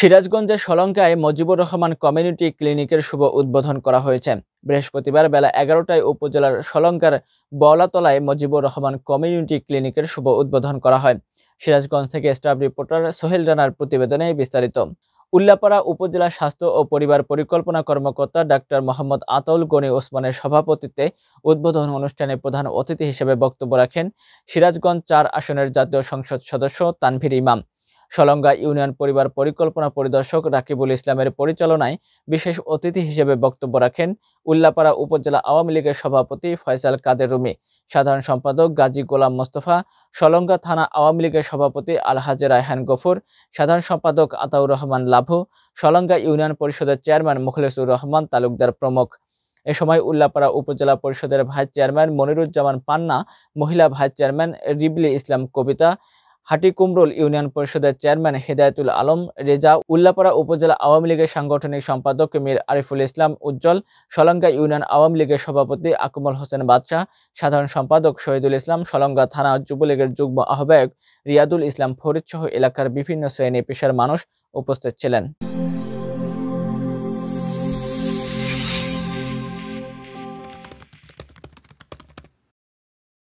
সিরাজগঞ্জের সলঙ্কায় মজিবুর রহমান কমিউনিটি ক্লিনিকের শুভ উদ্বোধন করা হয়েছে বৃহস্পতিবার বেলা এগারোটায় উপজেলার সলঙ্কার বলাতলায় মজিবুর রহমান কমিউনিটি ক্লিনিকের শুভ উদ্বোধন করা হয় সিরাজগঞ্জ থেকে স্টাফ রিপোর্টার সোহেল রানার প্রতিবেদনে বিস্তারিত উল্লাপাড়া উপজেলা স্বাস্থ্য ও পরিবার পরিকল্পনা কর্মকর্তা ডাক্তার মোহাম্মদ আতাউল গনি ওসমানের সভাপতিত্বে উদ্বোধন অনুষ্ঠানে প্রধান অতিথি হিসেবে বক্তব্য রাখেন সিরাজগঞ্জ চার আসনের জাতীয় সংসদ সদস্য তানভীর ইমাম সলঙ্গা ইউনিয়ন পরিবার পরিকল্পনা পরিদর্শক রাকিবুল ইসলামের পরিচালনায় বিশেষ অতিথি হিসেবে বক্তব্য রাখেন উল্লাপাড়া উপজেলা আওয়ামী লীগের সভাপতি ফয়সাল কাদের রুমি সাধারণ সম্পাদক গাজী গোলাম মোস্তফা সলঙ্গা থানা আওয়ামী লীগের সভাপতি আলহাজের রায়হান গফুর সাধারণ সম্পাদক আতাউর রহমান লাভু সলঙ্গা ইউনিয়ন পরিষদের চেয়ারম্যান মুখলেসুর রহমান তালুকদার প্রমুখ এ সময় উল্লাপাড়া উপজেলা পরিষদের ভাইস চেয়ারম্যান মনিরুজ্জামান পান্না মহিলা vice chairman Ribli Islam Kabita Hatikumrul union পরিষদের চেয়ারম্যান হেদায়তুল আলম রেজা উল্লাপাড়া উপজেলা আওয়ামী লীগের সাংগঠনিক সম্পাদক মীর আরিফুল ইসলাম উজ্জ্বল সলঙ্গা ইউনিয়ন আওয়ামী লীগের সভাপতি আকমল হোসেন বাদশাহ সাধারণ সম্পাদক শহীদুল ইসলাম সলঙ্গা থানা যুবলীগের যুগ্ম আহ্বায়ক রিয়াদুল ইসলাম ফরিদ সহ এলাকার বিভিন্ন শ্রেণী পেশার মানুষ উপস্থিত ছিলেন